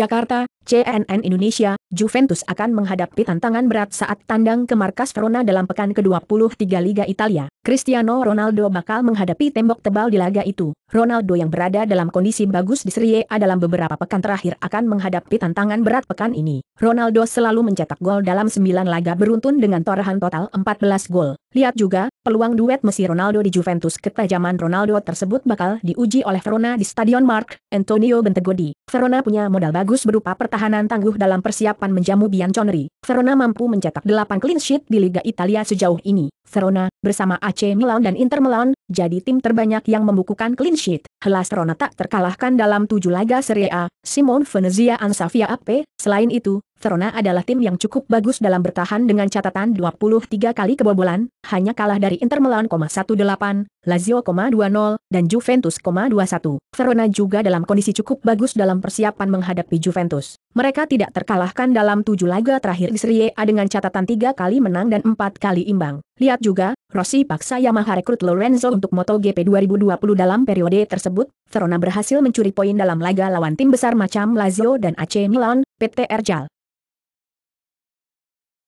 Jakarta, CNN Indonesia, Juventus akan menghadapi tantangan berat saat tandang ke markas Verona dalam pekan ke-23 Liga Italia. Cristiano Ronaldo bakal menghadapi tembok tebal di laga itu. Ronaldo yang berada dalam kondisi bagus di Serie A dalam beberapa pekan terakhir akan menghadapi tantangan berat pekan ini. Ronaldo selalu mencetak gol dalam 9 laga beruntun dengan torehan total 14 gol. Lihat juga, peluang duet Messi Ronaldo di Juventus ketajaman Ronaldo tersebut bakal diuji oleh Verona di Stadion Mark Antonio Bentegodi. Verona punya modal bagus berupa pertahanan tangguh dalam persiapan menjamu Bianconeri. Verona mampu mencetak 8 clean sheet di Liga Italia sejauh ini. Verona, bersama AC Milan dan Inter Milan, jadi tim terbanyak yang membukukan clean sheet. Helas Verona tak terkalahkan dalam 7 laga Serie A, Simon Venezia Ansafia AP, selain itu, Verona adalah tim yang cukup bagus dalam bertahan dengan catatan 23 kali kebobolan, hanya kalah dari Inter Milan, 18, Lazio, 20, dan Juventus, 21. Verona juga dalam kondisi cukup bagus dalam persiapan menghadapi Juventus. Mereka tidak terkalahkan dalam tujuh laga terakhir di Serie A dengan catatan 3 kali menang dan 4 kali imbang. Lihat juga, Rossi paksa Yamaha rekrut Lorenzo untuk MotoGP 2020 dalam periode tersebut, Verona berhasil mencuri poin dalam laga lawan tim besar macam Lazio dan AC Milan, PT Erjal.